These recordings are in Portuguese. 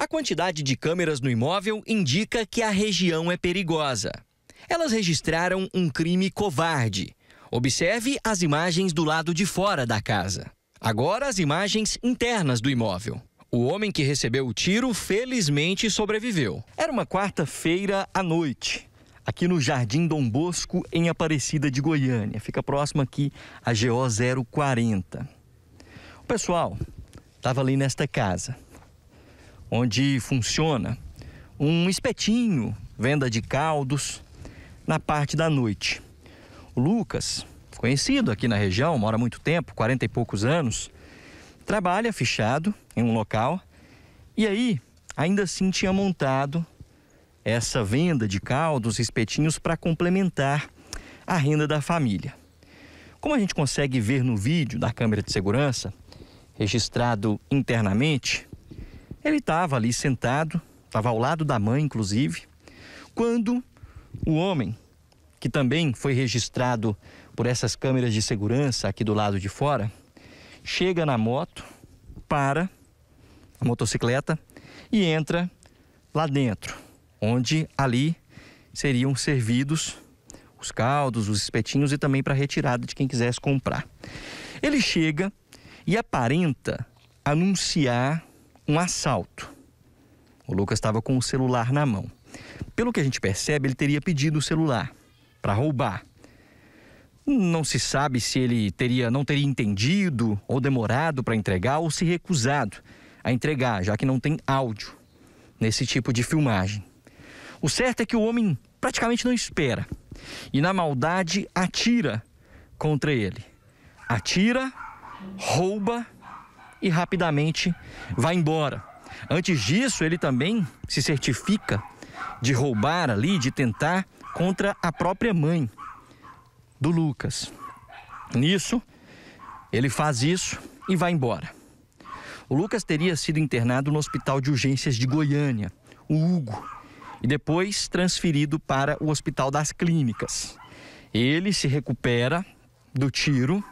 A quantidade de câmeras no imóvel indica que a região é perigosa. Elas registraram um crime covarde. Observe as imagens do lado de fora da casa. Agora as imagens internas do imóvel. O homem que recebeu o tiro felizmente sobreviveu. Era uma quarta-feira à noite, aqui no Jardim Dom Bosco, em Aparecida de Goiânia. Fica próximo aqui a GO 040. O pessoal estava ali nesta casa onde funciona um espetinho, venda de caldos, na parte da noite. O Lucas, conhecido aqui na região, mora há muito tempo, 40 e poucos anos, trabalha fichado em um local e aí ainda assim tinha montado essa venda de caldos, espetinhos para complementar a renda da família. Como a gente consegue ver no vídeo da câmera de segurança, registrado internamente, ele estava ali sentado, estava ao lado da mãe, inclusive, quando o homem, que também foi registrado por essas câmeras de segurança aqui do lado de fora, chega na moto, para a motocicleta e entra lá dentro, onde ali seriam servidos os caldos, os espetinhos e também para retirada de quem quisesse comprar. Ele chega e aparenta anunciar um assalto. O Lucas estava com o celular na mão. Pelo que a gente percebe, ele teria pedido o celular para roubar. Não se sabe se ele teria, não teria entendido ou demorado para entregar ou se recusado a entregar, já que não tem áudio nesse tipo de filmagem. O certo é que o homem praticamente não espera e, na maldade, atira contra ele. Atira, rouba e rapidamente vai embora. Antes disso, ele também se certifica de roubar ali, de tentar contra a própria mãe do Lucas. Nisso, ele faz isso e vai embora. O Lucas teria sido internado no Hospital de Urgências de Goiânia, o Hugo, e depois transferido para o Hospital das Clínicas. Ele se recupera do tiro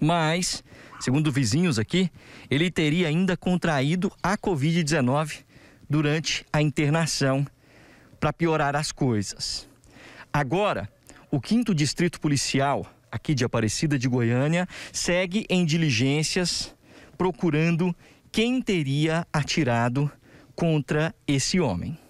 mas, segundo vizinhos aqui, ele teria ainda contraído a Covid-19 durante a internação para piorar as coisas. Agora, o quinto distrito policial aqui de Aparecida de Goiânia segue em diligências procurando quem teria atirado contra esse homem.